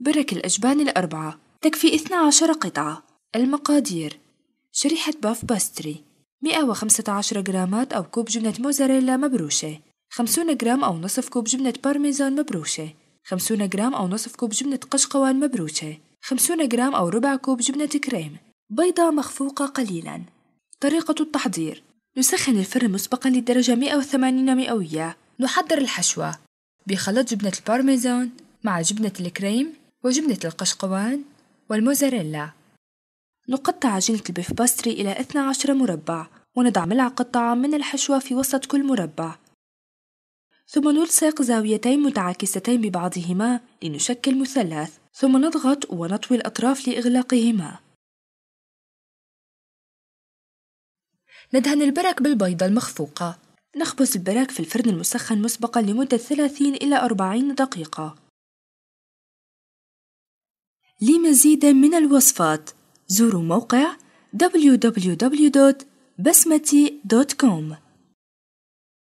برك الأجبان الأربعة تكفي 12 قطعة المقادير شريحة باف باستري 115 جرامات أو كوب جبنة موزاريلا مبروشة 50 جرام أو نصف كوب جبنة بارميزان مبروشة 50 جرام أو نصف كوب جبنة قشقوان مبروشة 50 جرام أو ربع كوب جبنة كريم بيضة مخفوقة قليلا طريقة التحضير نسخن الفرن مسبقا للدرجة 180 مئوية نحضر الحشوة بخلط جبنة البارميزان مع جبنة الكريم وجبنة القشقوان والموزاريلا نقطع عجينة البيف باستري إلى 12 مربع ونضع ملعقة طعام من الحشوة في وسط كل مربع ثم نلصق زاويتين متعاكستين ببعضهما لنشكل مثلث ثم نضغط ونطوي الأطراف لإغلاقهما ندهن البرك بالبيضة المخفوقة نخبز البرك في الفرن المسخن مسبقا لمدة 30 إلى 40 دقيقة لمزيد من الوصفات زوروا موقع www.basmati.com